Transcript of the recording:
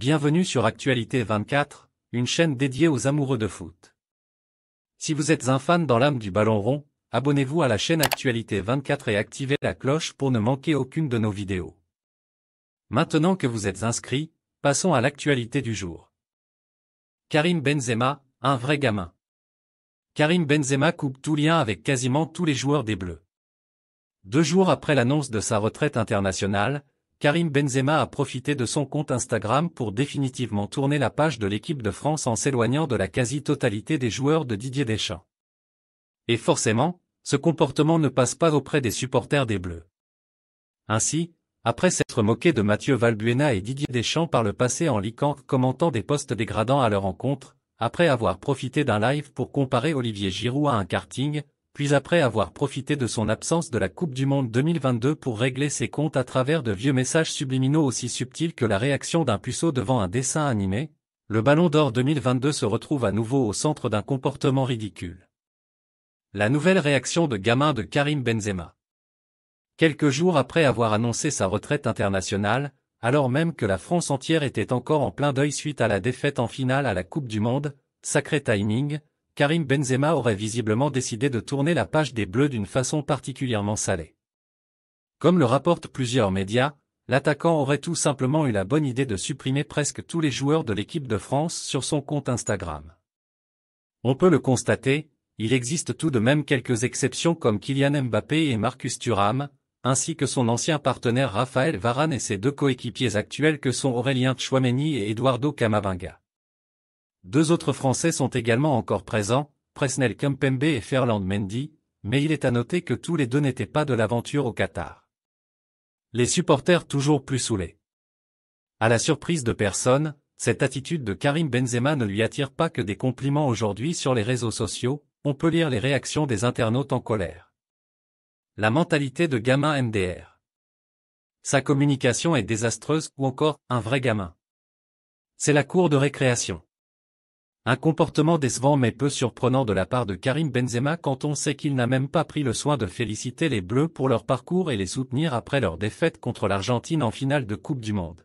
Bienvenue sur Actualité 24, une chaîne dédiée aux amoureux de foot. Si vous êtes un fan dans l'âme du ballon rond, abonnez-vous à la chaîne Actualité 24 et activez la cloche pour ne manquer aucune de nos vidéos. Maintenant que vous êtes inscrit, passons à l'actualité du jour. Karim Benzema, un vrai gamin. Karim Benzema coupe tout lien avec quasiment tous les joueurs des Bleus. Deux jours après l'annonce de sa retraite internationale, Karim Benzema a profité de son compte Instagram pour définitivement tourner la page de l'équipe de France en s'éloignant de la quasi-totalité des joueurs de Didier Deschamps. Et forcément, ce comportement ne passe pas auprès des supporters des Bleus. Ainsi, après s'être moqué de Mathieu Valbuena et Didier Deschamps par le passé en liquant commentant des postes dégradants à leur encontre, après avoir profité d'un live pour comparer Olivier Giroud à un karting, puis après avoir profité de son absence de la Coupe du Monde 2022 pour régler ses comptes à travers de vieux messages subliminaux aussi subtils que la réaction d'un puceau devant un dessin animé, le Ballon d'Or 2022 se retrouve à nouveau au centre d'un comportement ridicule. La nouvelle réaction de gamin de Karim Benzema. Quelques jours après avoir annoncé sa retraite internationale, alors même que la France entière était encore en plein deuil suite à la défaite en finale à la Coupe du Monde, sacré timing, Karim Benzema aurait visiblement décidé de tourner la page des Bleus d'une façon particulièrement salée. Comme le rapportent plusieurs médias, l'attaquant aurait tout simplement eu la bonne idée de supprimer presque tous les joueurs de l'équipe de France sur son compte Instagram. On peut le constater, il existe tout de même quelques exceptions comme Kylian Mbappé et Marcus Thuram, ainsi que son ancien partenaire Raphaël Varane et ses deux coéquipiers actuels que sont Aurélien Tchouameni et Eduardo Camavinga. Deux autres Français sont également encore présents, Presnel Kempembe et Ferland Mendy, mais il est à noter que tous les deux n'étaient pas de l'aventure au Qatar. Les supporters toujours plus saoulés. À la surprise de personne, cette attitude de Karim Benzema ne lui attire pas que des compliments aujourd'hui sur les réseaux sociaux, on peut lire les réactions des internautes en colère. La mentalité de gamin MDR. Sa communication est désastreuse ou encore un vrai gamin. C'est la cour de récréation. Un comportement décevant mais peu surprenant de la part de Karim Benzema quand on sait qu'il n'a même pas pris le soin de féliciter les Bleus pour leur parcours et les soutenir après leur défaite contre l'Argentine en finale de Coupe du Monde.